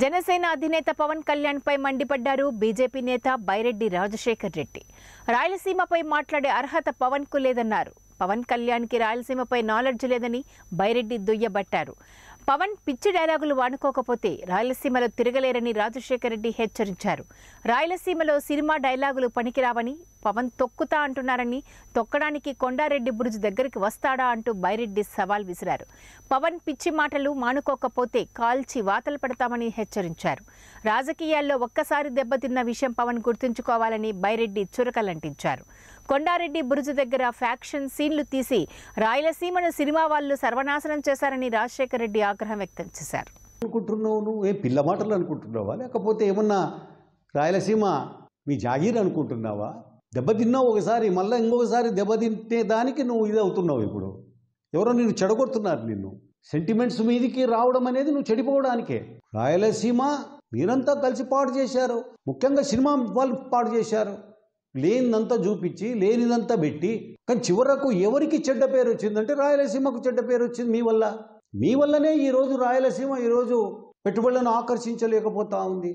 జనసేన అధినేత పవన్ కళ్యాణ్పై మండిపడ్డారు బీజేపీ నేత బైరెడ్డి రాజశేఖర్ రెడ్డి రాయలసీమపై మాట్లాడే అర్హత పవన్కు లేదన్నారు పవన్ కళ్యాణ్కి రాయలసీమపై నాలెడ్జ్ లేదని బైరెడ్డి దుయ్యబట్టారు పవన్ పిచ్చి డైలాగులు వాడుకోకపోతే రాయలసీమలో తిరగలేరని రాజశేఖర రెడ్డి హెచ్చరించారు రాయలసీమలో సినిమా డైలాగులు పనికిరావని పవన్ తొక్కుతా అంటున్నారని తొక్కడానికి కొండారెడ్డి బురుజు దగ్గరికి వస్తాడా అంటూ బైరెడ్డి సవాల్ విసిరారు పవన్ పిచ్చి మాటలు మానుకోకపోతే కాల్చి వాతలు పెడతామని హెచ్చరించారు రాజకీయాల్లో ఒక్కసారి దెబ్బతిన్న విషయం పవన్ గుర్తుంచుకోవాలని బైరెడ్డి చురకలంటించారు కొండారెడ్డి బురుజు దగ్గర ఫ్యాక్షన్ సీన్లు తీసి రాయలసీమను సినిమా వాళ్ళు సర్వనాశనం చేశారని రాజశేఖర రెడ్డి ఆగ్రహం వ్యక్తం చేశారు అనుకుంటున్నావు నువ్వు ఏ పిల్ల మాటలు అనుకుంటున్నావా లేకపోతే ఏమన్నా రాయలసీమ మీ జాగీర్ అనుకుంటున్నావా దెబ్బతిన్నావు ఒకసారి మళ్ళీ ఇంకొకసారి దెబ్బతింటే దానికి నువ్వు ఇది అవుతున్నావు ఇప్పుడు ఎవరో నిన్ను చెడగొడుతున్నారు నిన్ను సెంటిమెంట్స్ మీదికి రావడం అనేది నువ్వు చెడిపోవడానికే రాయలసీమ మీరంతా కలిసి పాడు చేశారు ముఖ్యంగా సినిమా వాళ్ళు పాడు చేశారు లేనిదంతా చూపించి లేనిదంతా పెట్టి కానీ చివరకు ఎవరికి చెడ్డ పేరు వచ్చిందంటే రాయలసీమకు చెడ్డ పేరు వచ్చింది మీ వల్ల మీ వల్లనే ఈరోజు రాయలసీమ ఈరోజు పెట్టుబడులను ఆకర్షించలేకపోతా ఉంది